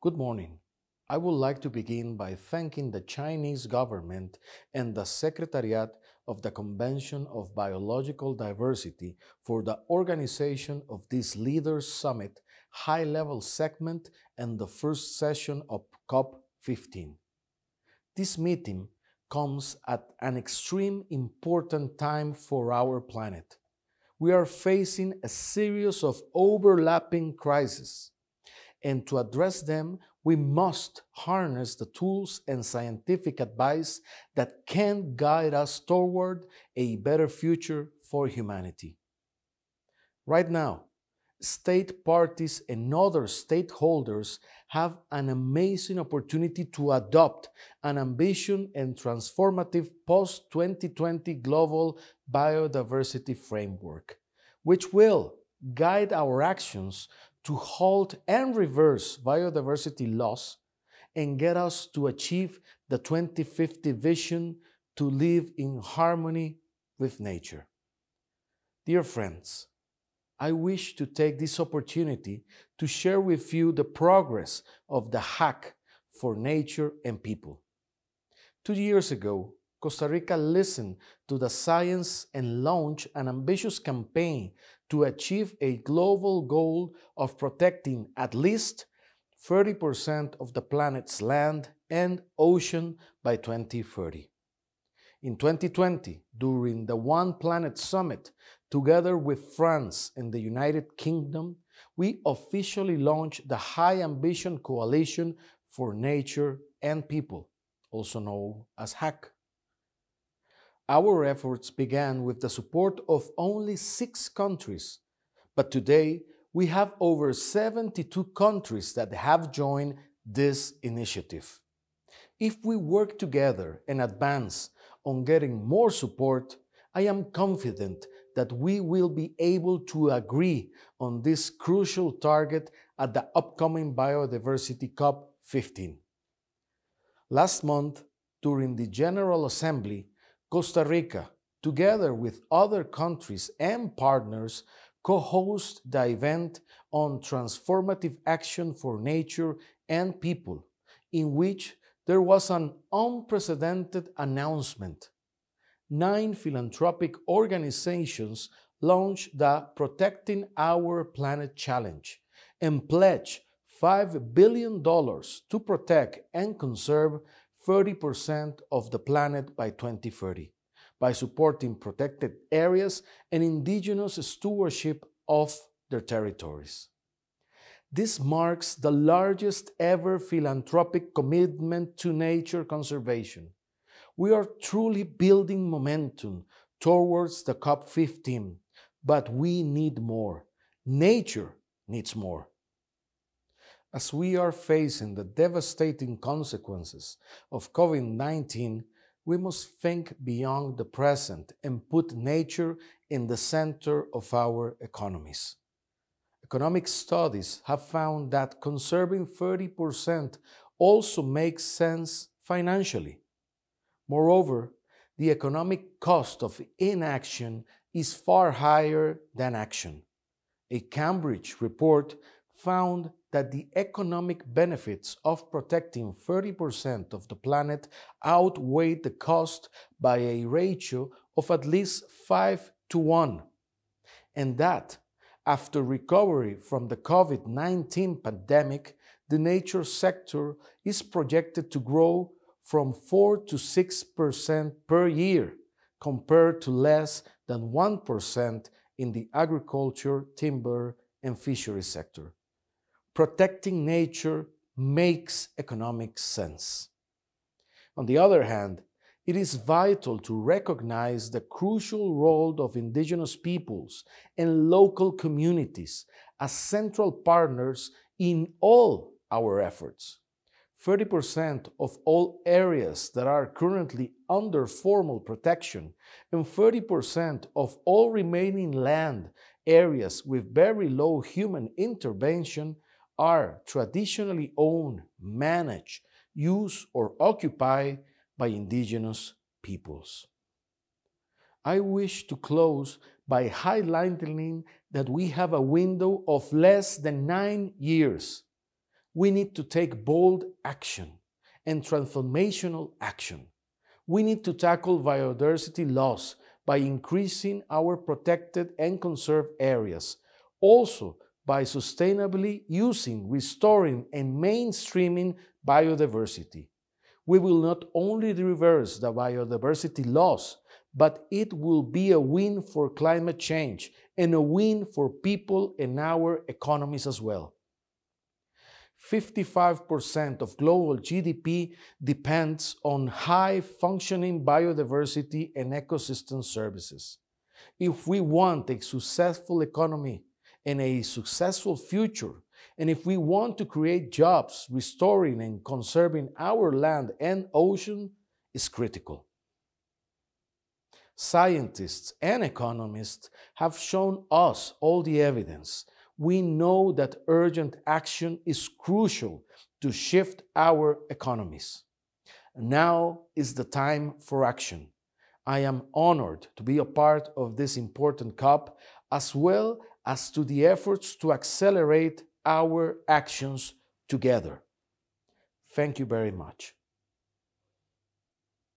Good morning. I would like to begin by thanking the Chinese government and the Secretariat of the Convention of Biological Diversity for the organization of this Leaders Summit high level segment and the first session of COP15. This meeting comes at an extreme important time for our planet. We are facing a series of overlapping crises and to address them, we must harness the tools and scientific advice that can guide us toward a better future for humanity. Right now, state parties and other stakeholders have an amazing opportunity to adopt an ambition and transformative post 2020 global biodiversity framework, which will guide our actions to halt and reverse biodiversity loss and get us to achieve the 2050 vision to live in harmony with nature. Dear friends, I wish to take this opportunity to share with you the progress of the hack for nature and people. Two years ago, Costa Rica listened to the science and launched an ambitious campaign to achieve a global goal of protecting at least 30% of the planet's land and ocean by 2030. In 2020, during the One Planet Summit, together with France and the United Kingdom, we officially launched the High Ambition Coalition for Nature and People, also known as HAC. Our efforts began with the support of only six countries, but today we have over 72 countries that have joined this initiative. If we work together and advance on getting more support, I am confident that we will be able to agree on this crucial target at the upcoming Biodiversity COP15. Last month, during the General Assembly, Costa Rica, together with other countries and partners, co hosted the event on transformative action for nature and people, in which there was an unprecedented announcement. Nine philanthropic organizations launched the Protecting Our Planet Challenge and pledged $5 billion to protect and conserve 30% of the planet by 2030 by supporting protected areas and indigenous stewardship of their territories. This marks the largest ever philanthropic commitment to nature conservation. We are truly building momentum towards the COP15, but we need more. Nature needs more as we are facing the devastating consequences of COVID 19, we must think beyond the present and put nature in the center of our economies. Economic studies have found that conserving 30% also makes sense financially. Moreover, the economic cost of inaction is far higher than action. A Cambridge report found that the economic benefits of protecting 30% of the planet outweigh the cost by a ratio of at least 5 to 1. And that, after recovery from the COVID 19 pandemic, the nature sector is projected to grow from 4 to 6% per year, compared to less than 1% in the agriculture, timber, and fishery sector protecting nature makes economic sense. On the other hand, it is vital to recognize the crucial role of indigenous peoples and local communities as central partners in all our efforts. 30% of all areas that are currently under formal protection and 30% of all remaining land areas with very low human intervention are traditionally owned, managed, used, or occupied by indigenous peoples. I wish to close by highlighting that we have a window of less than nine years. We need to take bold action and transformational action. We need to tackle biodiversity loss by increasing our protected and conserved areas. Also, by sustainably using, restoring, and mainstreaming biodiversity. We will not only reverse the biodiversity loss, but it will be a win for climate change and a win for people and our economies as well. 55% of global GDP depends on high functioning biodiversity and ecosystem services. If we want a successful economy and a successful future. And if we want to create jobs, restoring and conserving our land and ocean is critical. Scientists and economists have shown us all the evidence. We know that urgent action is crucial to shift our economies. Now is the time for action. I am honored to be a part of this important COP as well as to the efforts to accelerate our actions together. Thank you very much.